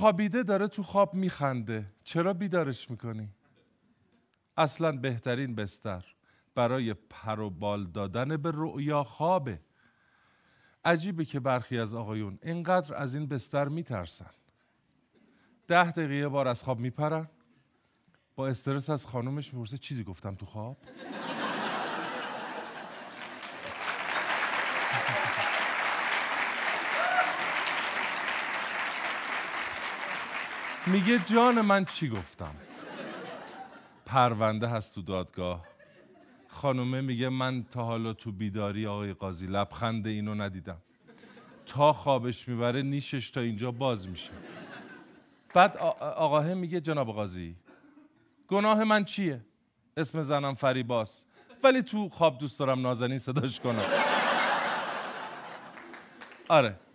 خوابیده داره تو خواب میخنده چرا بیدارش میکنی؟ اصلا بهترین بستر برای پر و بال دادن به رؤیا خوابه عجیبه که برخی از آقایون اینقدر از این بستر میترسن ده دقیقه بار از خواب میپرن با استرس از خانومش میپرسه چیزی گفتم تو خواب میگه جان من چی گفتم پرونده هست تو دادگاه خانومه میگه من تا حالا تو بیداری آقای قاضی لبخند اینو ندیدم تا خوابش میبره نیشش تا اینجا باز میشه بعد آقاه میگه جناب قاضی گناه من چیه اسم زنم فریباس ولی تو خواب دوست دارم نازنین صداش کنم آره